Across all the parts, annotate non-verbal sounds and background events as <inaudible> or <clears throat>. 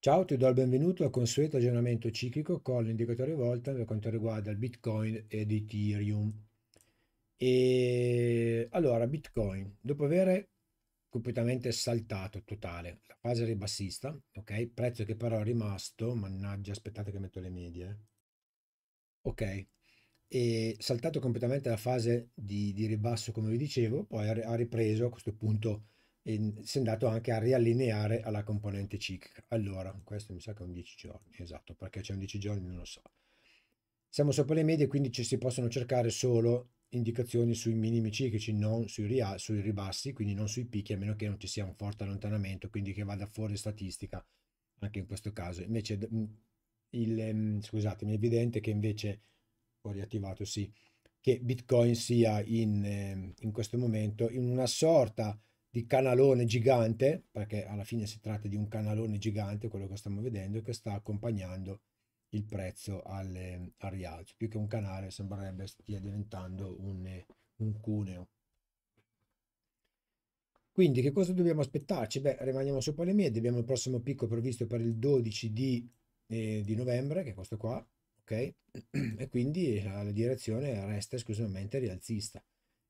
Ciao, ti do il benvenuto al consueto aggiornamento ciclico con l'indicatore Volta per quanto riguarda il Bitcoin ed Ethereum. E allora, Bitcoin, dopo aver completamente saltato totale la fase ribassista, ok? Prezzo che però è rimasto, mannaggia, aspettate che metto le medie. Eh. Ok, e saltato completamente la fase di, di ribasso, come vi dicevo, poi ha ripreso a questo punto e si è andato anche a riallineare alla componente ciclica. Allora, questo mi sa che è un 10 giorni, esatto, perché c'è un 10 giorni, non lo so. Siamo sopra le medie, quindi ci si possono cercare solo indicazioni sui minimi ciclici, non sui, ria- sui ribassi, quindi non sui picchi, a meno che non ci sia un forte allontanamento, quindi che vada fuori statistica, anche in questo caso. Invece, mhmm, il, ehm, scusatemi, è evidente che invece, ho riattivato, sì, che Bitcoin sia in, ehm, in questo momento in una sorta di di canalone gigante, perché alla fine si tratta di un canalone gigante, quello che stiamo vedendo, che sta accompagnando il prezzo al, al rialzo. Più che un canale sembrerebbe stia diventando un, un cuneo. Quindi che cosa dobbiamo aspettarci? Beh, rimaniamo sopra le medie, abbiamo il prossimo picco previsto per il 12 di, eh, di novembre, che è questo qua, ok? <clears throat> E quindi eh, la direzione resta esclusivamente rialzista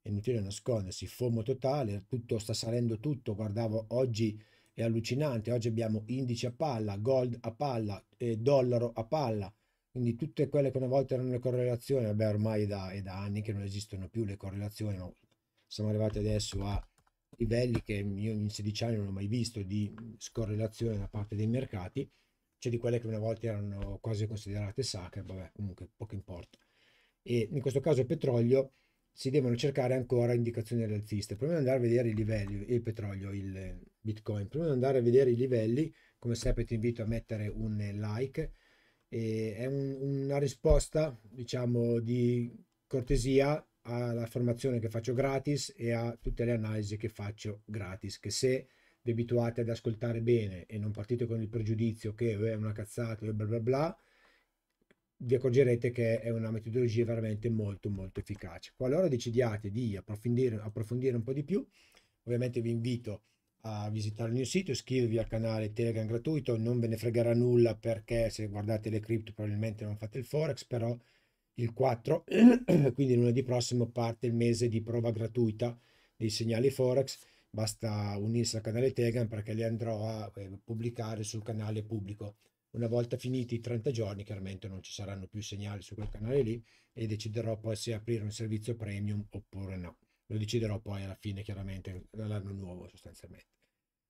è inutile nascondersi, FOMO totale, tutto sta salendo tutto, guardavo oggi è allucinante, oggi abbiamo indice a palla, gold a palla, eh, dollaro a palla, quindi tutte quelle che una volta erano le correlazioni, vabbè ormai da, è da anni che non esistono più le correlazioni, no? siamo arrivati adesso a livelli che io in 16 anni non ho mai visto di scorrelazione da parte dei mercati, cioè di quelle che una volta erano quasi considerate sacre, vabbè comunque poco importa. E in questo caso il petrolio si devono cercare ancora indicazioni alziste. Prima di andare a vedere i livelli, il petrolio, il bitcoin, prima di andare a vedere i livelli, come sempre ti invito a mettere un like, e è un, una risposta, diciamo, di cortesia alla formazione che faccio gratis e a tutte le analisi che faccio gratis, che se vi abituate ad ascoltare bene e non partite con il pregiudizio che eh, è una cazzata e bla bla bla, vi accorgerete che è una metodologia veramente molto molto efficace. Qualora decidiate di approfondire, approfondire un po' di più, ovviamente vi invito a visitare il mio sito, iscrivervi al canale Telegram gratuito, non ve ne fregherà nulla perché se guardate le cripto probabilmente non fate il forex, però il 4, <clears throat> quindi lunedì prossimo parte il mese di prova gratuita dei segnali forex, basta unirsi al canale Telegram perché li andrò a eh, pubblicare sul canale pubblico una volta finiti i 30 giorni, chiaramente non ci saranno più segnali su quel canale lì e deciderò poi se aprire un servizio premium oppure no. Lo deciderò poi alla fine, chiaramente, dall'anno nuovo sostanzialmente.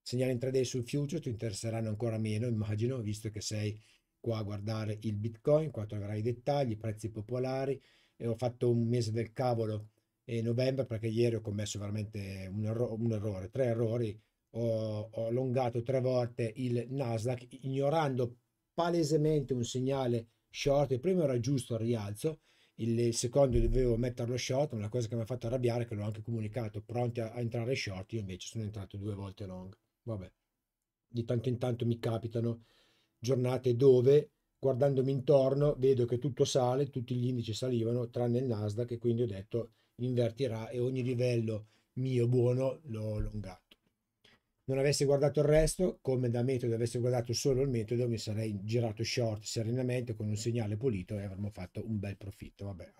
Segnali in intraday sul future ti interesseranno ancora meno, immagino, visto che sei qua a guardare il Bitcoin, qua troverai i dettagli, i prezzi popolari. E ho fatto un mese del cavolo e novembre perché ieri ho commesso veramente un, erro un errore, tre errori. Ho, ho allungato tre volte il Nasdaq ignorando palesemente un segnale short, il primo era giusto al rialzo, il secondo dovevo metterlo short, una cosa che mi ha fatto arrabbiare, che l'ho anche comunicato, pronti a, a, entrare short, io invece sono entrato due volte long. Vabbè, di tanto in tanto mi capitano giornate dove, guardandomi intorno, vedo che tutto sale, tutti gli indici salivano, tranne il Nasdaq, e quindi ho detto invertirà e ogni livello mio buono l'ho longato non avessi guardato il resto, come da metodo avessi guardato solo il metodo, mi sarei girato short serenamente con un segnale pulito e avremmo fatto un bel profitto. Vabbè.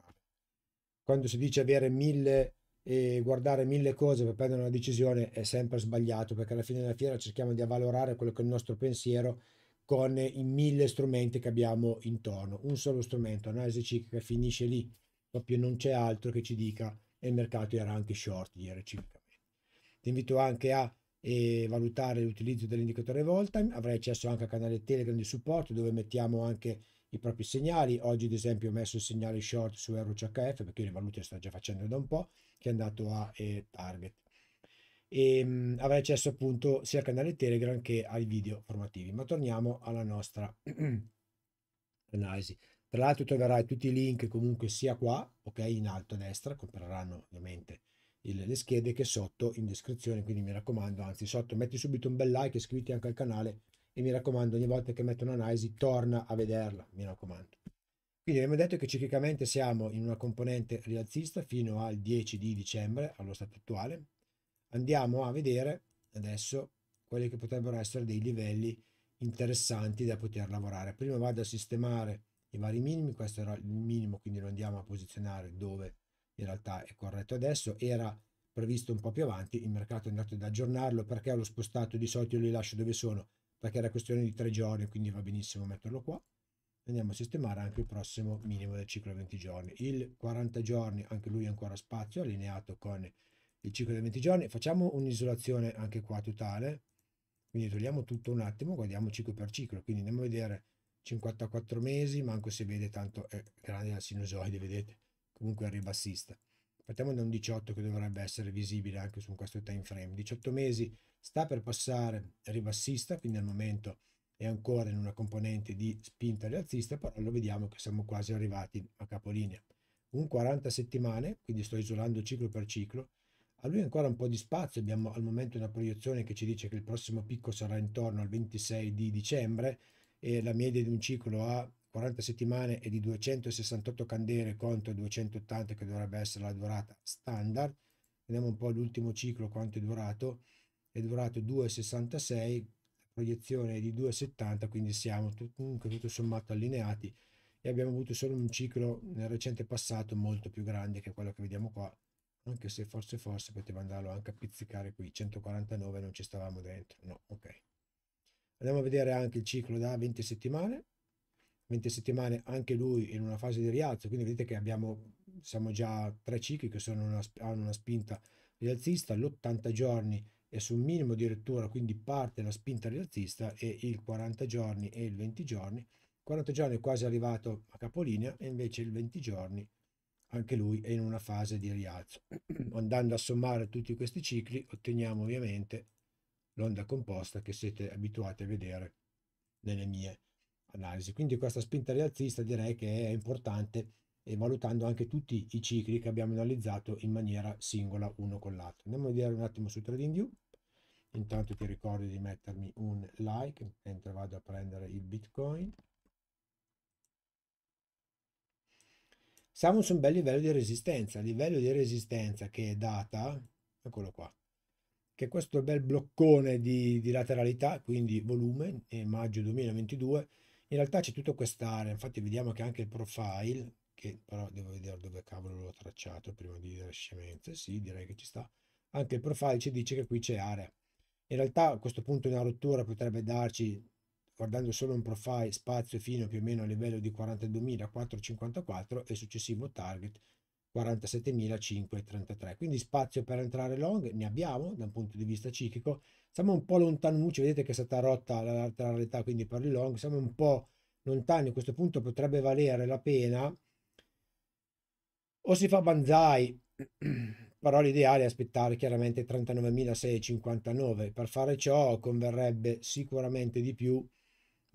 Quando si dice avere mille e guardare mille cose per prendere una decisione è sempre sbagliato perché alla fine della fiera cerchiamo di avvalorare quello che è il nostro pensiero con i mille strumenti che abbiamo intorno. Un solo strumento, analisi ciclica, finisce lì, proprio non c'è altro che ci dica e il mercato era anche short ieri ciclicamente. Ti invito anche a e valutare l'utilizzo dell'indicatore Voltime. Avrai accesso anche al canale Telegram di supporto dove mettiamo anche i propri segnali. Oggi ad esempio ho messo il segnale short su EuroCHF perché io le valute le sto già facendo da un po' che è andato a eh, target. E, mh, avrai accesso appunto sia al canale Telegram che ai video formativi. Ma torniamo alla nostra <clears throat> analisi. Tra l'altro troverai tutti i link comunque sia qua, ok, in alto a destra, compreranno ovviamente il, le schede che sotto in descrizione, quindi mi raccomando, anzi sotto metti subito un bel like, iscriviti anche al canale e mi raccomando ogni volta che metto un'analisi torna a vederla, mi raccomando. Quindi abbiamo detto che ciclicamente siamo in una componente rialzista fino al 10 di dicembre, allo stato attuale. Andiamo a vedere adesso quelli che potrebbero essere dei livelli interessanti da poter lavorare. Prima vado a sistemare i vari minimi, questo era il minimo, quindi lo andiamo a posizionare dove in realtà è corretto adesso, era previsto un po' più avanti, il mercato è andato ad aggiornarlo perché l'ho spostato, di solito io li lascio dove sono, perché era questione di tre giorni, quindi va benissimo metterlo qua. Andiamo a sistemare anche il prossimo minimo del ciclo 20 giorni. Il 40 giorni, anche lui ancora spazio, allineato con il ciclo dei 20 giorni. Facciamo un'isolazione anche qua totale, quindi togliamo tutto un attimo, guardiamo ciclo per ciclo, quindi andiamo a vedere 54 mesi, manco si vede tanto, è grande la sinusoide, vedete? comunque al ribassista. Partiamo da un 18 che dovrebbe essere visibile anche su questo time frame. 18 mesi sta per passare ribassista, quindi al momento è ancora in una componente di spinta rialzista, però lo vediamo che siamo quasi arrivati a capolinea. Un 40 settimane, quindi sto isolando ciclo per ciclo, a lui ancora un po' di spazio, abbiamo al momento una proiezione che ci dice che il prossimo picco sarà intorno al 26 di dicembre e la media di un ciclo a 40 settimane e di 268 candele contro 280 che dovrebbe essere la durata standard. Vediamo un po' l'ultimo ciclo quanto è durato. È durato 2,66, proiezione di 2,70, quindi siamo comunque tutto sommato allineati e abbiamo avuto solo un ciclo nel recente passato molto più grande che quello che vediamo qua, anche se forse forse poteva andarlo anche a pizzicare qui, 149 non ci stavamo dentro, no, ok. Andiamo a vedere anche il ciclo da 20 settimane, 20 settimane anche lui in una fase di rialzo, quindi vedete che abbiamo, siamo già tre cicli che una, hanno una spinta rialzista, l'80 giorni è su un minimo di rettura, quindi parte la spinta rialzista e il 40 giorni e il 20 giorni, 40 giorni è quasi arrivato a capolinea e invece il 20 giorni anche lui è in una fase di rialzo. <clears throat> Andando a sommare tutti questi cicli otteniamo ovviamente l'onda composta che siete abituati a vedere nelle mie analisi. Quindi questa spinta rialzista direi che è importante e eh, valutando anche tutti i cicli che abbiamo analizzato in maniera singola uno con l'altro. Andiamo a vedere un attimo su TradingView. Intanto ti ricordo di mettermi un like mentre vado a prendere il Bitcoin. Siamo su un bel livello di resistenza, livello di resistenza che è data, eccolo qua, che questo bel bloccone di, di lateralità, quindi volume, eh, maggio 2022, in realtà c'è tutta quest'area, infatti vediamo che anche il profile, che però devo vedere dove cavolo l'ho tracciato prima di dire scemenze, sì, direi che ci sta. Anche il profile ci dice che qui c'è area. In realtà a questo punto una rottura potrebbe darci, guardando solo un profile, spazio fino più o meno a livello di 42.454 e successivo target 47.533. Quindi spazio per entrare long ne abbiamo da un punto di vista ciclico, siamo un po' lontanucci, vedete che è stata rotta la lateralità, quindi per il long, siamo un po' lontani, a questo punto potrebbe valere la pena o si fa banzai, <clears throat> però l'ideale è aspettare chiaramente 39.659, per fare ciò converrebbe sicuramente di più,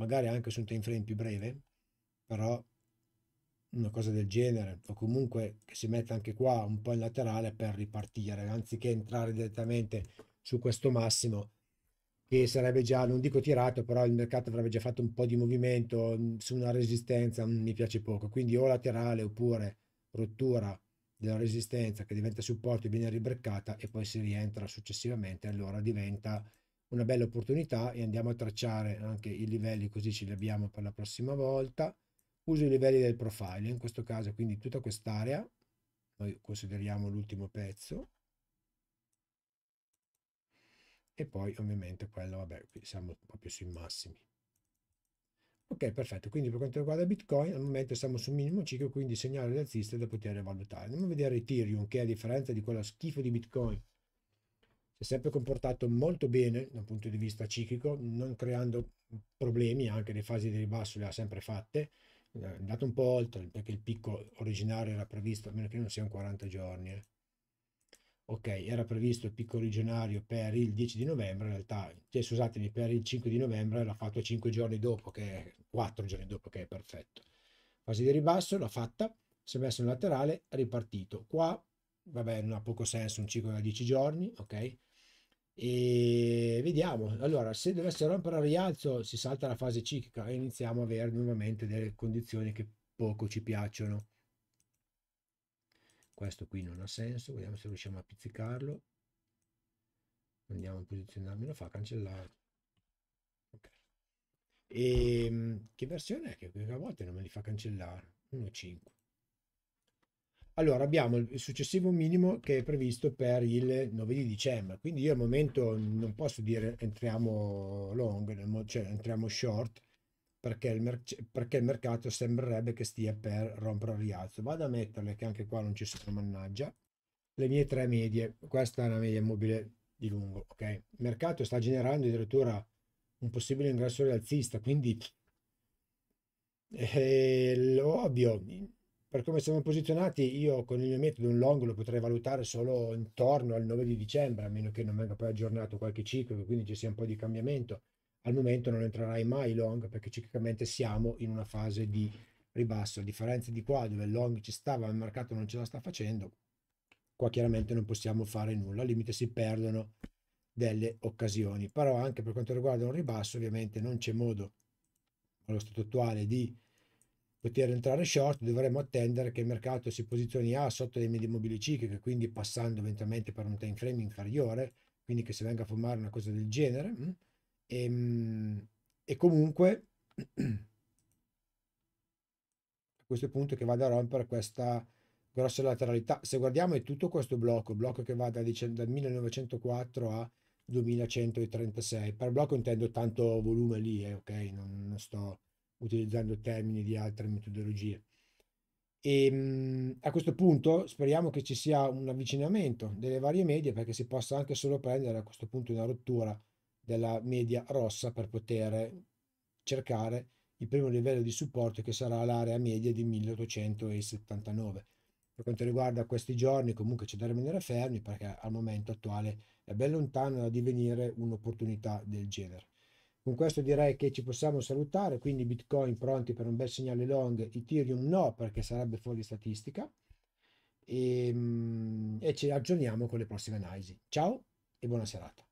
magari anche su un time frame più breve, però una cosa del genere, o comunque che si metta anche qua un po' in laterale per ripartire, anziché entrare direttamente su questo massimo che sarebbe già, non dico tirato, però il mercato avrebbe già fatto un po' di movimento mm, su una resistenza, mm, mi piace poco, quindi o laterale oppure rottura della resistenza che diventa supporto e viene ribreccata e poi si rientra successivamente, allora diventa una bella opportunità e andiamo a tracciare anche i livelli così ce li abbiamo per la prossima volta. Uso i livelli del profilo, in questo caso quindi tutta quest'area, noi consideriamo l'ultimo pezzo, e poi ovviamente quello, vabbè, qui siamo proprio sui massimi. Ok, perfetto, quindi per quanto riguarda Bitcoin, al momento siamo sul minimo ciclo, quindi segnale razzista da poter valutare. Andiamo a vedere Ethereum, che a differenza di quello schifo di Bitcoin, si è sempre comportato molto bene dal punto di vista ciclico, non creando problemi, anche le fasi di ribasso le ha sempre fatte, eh, è andato un po' oltre, perché il picco originario era previsto, a meno che non sia un 40 giorni, eh ok, era previsto il picco originario per il 10 di novembre, in realtà, cioè, scusatemi, per il 5 di novembre l'ha fatto 5 giorni dopo, che è 4 giorni dopo, che è perfetto. Fase di ribasso, l'ha fatta, si è messo in laterale, ripartito. Qua, vabbè, non ha poco senso un ciclo da 10 giorni, ok? E vediamo, allora, se dovesse rompere il rialzo si salta la fase ciclica e iniziamo a avere nuovamente delle condizioni che poco ci piacciono questo qui non ha senso vediamo se riusciamo a pizzicarlo andiamo a posizionarmi lo fa cancellare okay. e ehm, che versione è che a volte non me li fa cancellare 1.5 allora abbiamo il successivo minimo che è previsto per il 9 di dicembre quindi io al momento non posso dire entriamo long cioè entriamo short perché il, merc- perché il mercato sembrerebbe che stia per rompere il rialzo. Vado a metterle che anche qua non ci sono, mannaggia. Le mie tre medie, questa è una media mobile di lungo, ok? Il mercato sta generando addirittura un possibile ingresso rialzista, quindi eh, ovvio, per come siamo posizionati, io con il mio metodo un long lo potrei valutare solo intorno al 9 di dicembre, a meno che non venga poi aggiornato qualche ciclo, quindi ci sia un po' di cambiamento al momento non entrerai mai long perché ciclicamente siamo in una fase di ribasso, a differenza di qua dove il long ci stava, ma il mercato non ce la sta facendo, qua chiaramente non possiamo fare nulla, al limite si perdono delle occasioni, però anche per quanto riguarda un ribasso ovviamente non c'è modo allo stato attuale di poter entrare short, dovremmo attendere che il mercato si posizioni A sotto le medie mobili cicliche, quindi passando eventualmente per un time frame inferiore, quindi che si venga a formare una cosa del genere, mm, e, ehm, e comunque <clears throat> a questo punto che vado a rompere questa grossa lateralità. Se guardiamo è tutto questo blocco, blocco che va da, dal 1904 a 2136. Per blocco intendo tanto volume lì, eh, ok? Non, non, sto utilizzando termini di altre metodologie. E ehm, a questo punto speriamo che ci sia un avvicinamento delle varie medie perché si possa anche solo prendere a questo punto una rottura della media rossa per poter cercare il primo livello di supporto che sarà l'area media di 1879. Per quanto riguarda questi giorni comunque c'è da rimanere fermi perché al momento attuale è ben lontano da divenire un'opportunità del genere. Con questo direi che ci possiamo salutare, quindi Bitcoin pronti per un bel segnale long, Ethereum no perché sarebbe fuori statistica e, ehm, e ci aggiorniamo con le prossime analisi. Ciao e buona serata.